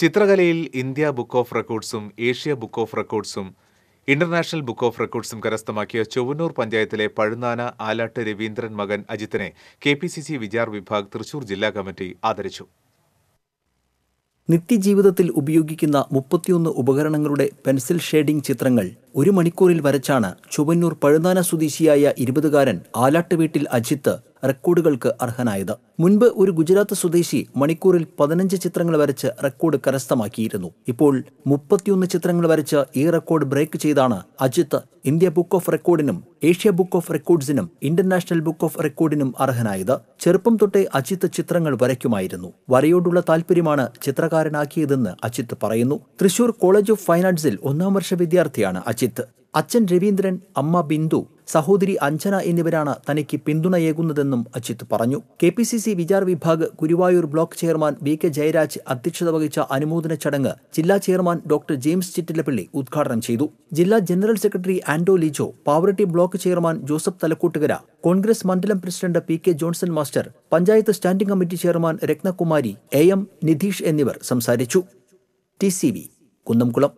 ചിത്രകലയിൽ India book of റെക്കോർഡ്സും Asia book of റെക്കോർഡ്സും international book of റെക്കോർഡ്സും കരസ്ഥമാക്കിയ ചൊവ്വന്നൂർ പഞ്ചായത്തിലെ പഴുന്നാന ആലാട്ട് രവീന്ദ്രൻ മകൻ അജിത്തിനെ K P C C Vichar Vibhag Thrissur ജില്ലാ കമ്മിറ്റി ആദരിച്ചു നിത്യജീവിതത്തിൽ ഉപയോഗിക്കുന്ന മുപ്പത്തിയൊന്ന് ഉപകരണങ്ങളുടെ പെൻസിൽ ഷേഡിംഗ് ചിത്രങ്ങൾ ഒരു മണിക്കൂറിൽ വരച്ചാണ് ചുവന്നൂർ പഴുതാന സ്വദേശിയായ ഇരുപതുകാരൻ വീട്ടിൽ അജിത്ത് റെക്കോർഡുകൾക്ക് അർഹനായത് മുൻപ് ഒരു ഗുജറാത്ത് സ്വദേശി മണിക്കൂറിൽ പതിനഞ്ച് ചിത്രങ്ങൾ വരച്ച് റെക്കോർഡ് കരസ്ഥമാക്കിയിരുന്നു ഇപ്പോൾ മുപ്പത്തിയൊന്ന് ചിത്രങ്ങൾ വരച്ച് ഈ റെക്കോർഡ് ബ്രേക്ക് ചെയ്താണ് അജിത്ത് ഇന്ത്യ ബുക്ക് ഓഫ് റെക്കോർഡിനും ഏഷ്യ ബുക്ക് ഓഫ് റെക്കോർഡ്സിനും ഇന്റർനാഷണൽ ബുക്ക് ഓഫ് റെക്കോർഡിനും അർഹനായത് ചെറുപ്പം തൊട്ടേ അജിത്ത് ചിത്രങ്ങൾ വരയ്ക്കുമായിരുന്നു വരയോടുള്ള താല്പര്യമാണ് ചിത്രകാരനാക്കിയതെന്ന് അജിത്ത് പറയുന്നു തൃശൂർ കോളേജ് ഓഫ് ഫൈൻ ആർട്സിൽ ഒന്നാം വർഷ വിദ്യാർത്ഥിയാണ് അജിത്ത് അജിത്ത് അച്ഛൻ രവീന്ദ്രൻ അമ്മ ബിന്ദു സഹോദരി അഞ്ജന എന്നിവരാണ് തനിക്ക് പിന്തുണയേകുന്നതെന്നും അജിത്ത് പറഞ്ഞു K P C C Vichar Vibhag Guruvayur block chairman V K Jayaraj അധ്യക്ഷത വഹിച്ച അനുമോദന ചടങ്ങ് ജില്ലാ ചെയർമാൻ ഡോക്ടർ ജെയിംസ് ചിറ്റിലപ്പള്ളി ഉദ്ഘാടനം ചെയ്തു ജില്ലാ general secretary Ando Lijo Pavaratty block chairman Joseph Thalakkottukara Congress മണ്ഡലം president P K Johnson master panchayat standing committee chairman Ratnakumari A M Nidheesh എന്നിവർ സംസാരിച്ചു ടി സി വി കുന്നംകുളം